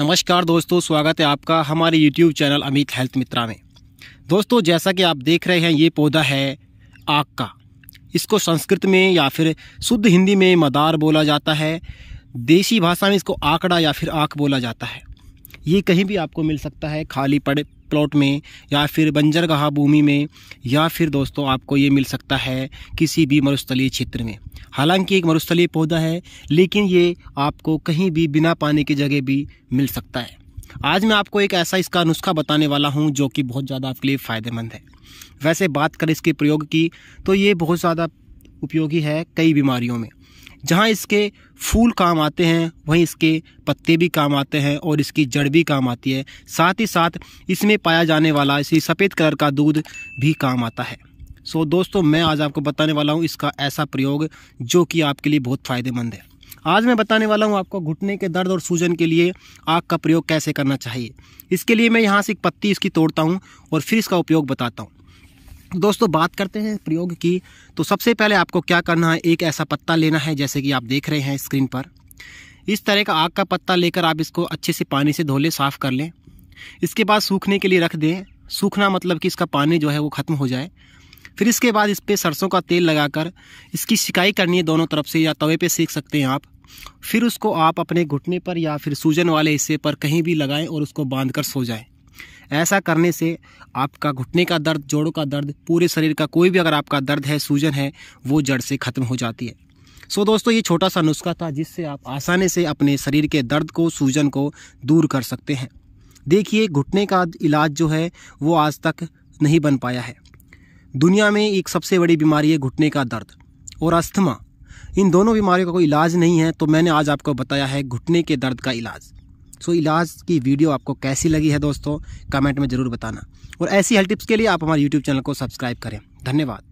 नमस्कार दोस्तों स्वागत है आपका हमारे YouTube channel Amit health Mitra में दोस्तों जैसा कि आप देख रहे हैं ये पौधा है आग का इसको संस्कृत में या फिर शुद्ध हिंदी में मदार बोला जाता है देसी भाषा में इसको आकड़ा या फिर आँख बोला जाता है ये कहीं भी आपको मिल सकता है खाली पड़े प्लॉट में या फिर बंजरगाह भूमि में या फिर दोस्तों आपको ये मिल सकता है किसी भी मरुस्थलीय क्षेत्र में हालांकि एक मरुस्थलीय पौधा है लेकिन ये आपको कहीं भी बिना पानी की जगह भी मिल सकता है आज मैं आपको एक ऐसा इसका नुस्खा बताने वाला हूँ जो कि बहुत ज़्यादा आपके लिए फ़ायदेमंद है वैसे बात करें इसके प्रयोग की तो ये बहुत ज़्यादा उपयोगी है कई बीमारियों में जहाँ इसके फूल काम आते हैं वहीं इसके पत्ते भी काम आते हैं और इसकी जड़ भी काम आती है साथ ही साथ इसमें पाया जाने वाला इसी सफ़ेद कलर का दूध भी काम आता है सो दोस्तों मैं आज आपको बताने वाला हूँ इसका ऐसा प्रयोग जो कि आपके लिए बहुत फ़ायदेमंद है आज मैं बताने वाला हूँ आपको घुटने के दर्द और सूजन के लिए आग का प्रयोग कैसे करना चाहिए इसके लिए मैं यहाँ से एक पत्ती इसकी तोड़ता हूँ और फिर इसका उपयोग बताता हूँ दोस्तों बात करते हैं प्रयोग की तो सबसे पहले आपको क्या करना है एक ऐसा पत्ता लेना है जैसे कि आप देख रहे हैं स्क्रीन पर इस तरह का आग का पत्ता लेकर आप इसको अच्छे से पानी से धो लें साफ़ कर लें इसके बाद सूखने के लिए रख दें सूखना मतलब कि इसका पानी जो है वो ख़त्म हो जाए फिर इसके बाद इस पर सरसों का तेल लगाकर इसकी सिकाई करनी है दोनों तरफ से या तवे पे सेक सकते हैं आप फिर उसको आप अपने घुटने पर या फिर सूजन वाले हिस्से पर कहीं भी लगाएं और उसको बांध कर सो जाएं ऐसा करने से आपका घुटने का दर्द जोड़ों का दर्द पूरे शरीर का कोई भी अगर आपका दर्द है सूजन है वो जड़ से ख़त्म हो जाती है सो so, दोस्तों ये छोटा सा नुस्खा था जिससे आप आसानी से अपने शरीर के दर्द को सूजन को दूर कर सकते हैं देखिए घुटने का इलाज जो है वो आज तक नहीं बन पाया है दुनिया में एक सबसे बड़ी बीमारी है घुटने का दर्द और अस्थमा इन दोनों बीमारियों का कोई इलाज नहीं है तो मैंने आज आपको बताया है घुटने के दर्द का इलाज सो इलाज की वीडियो आपको कैसी लगी है दोस्तों कमेंट में ज़रूर बताना और ऐसी हेल्थ टिप्स के लिए आप हमारे यूट्यूब चैनल को सब्सक्राइब करें धन्यवाद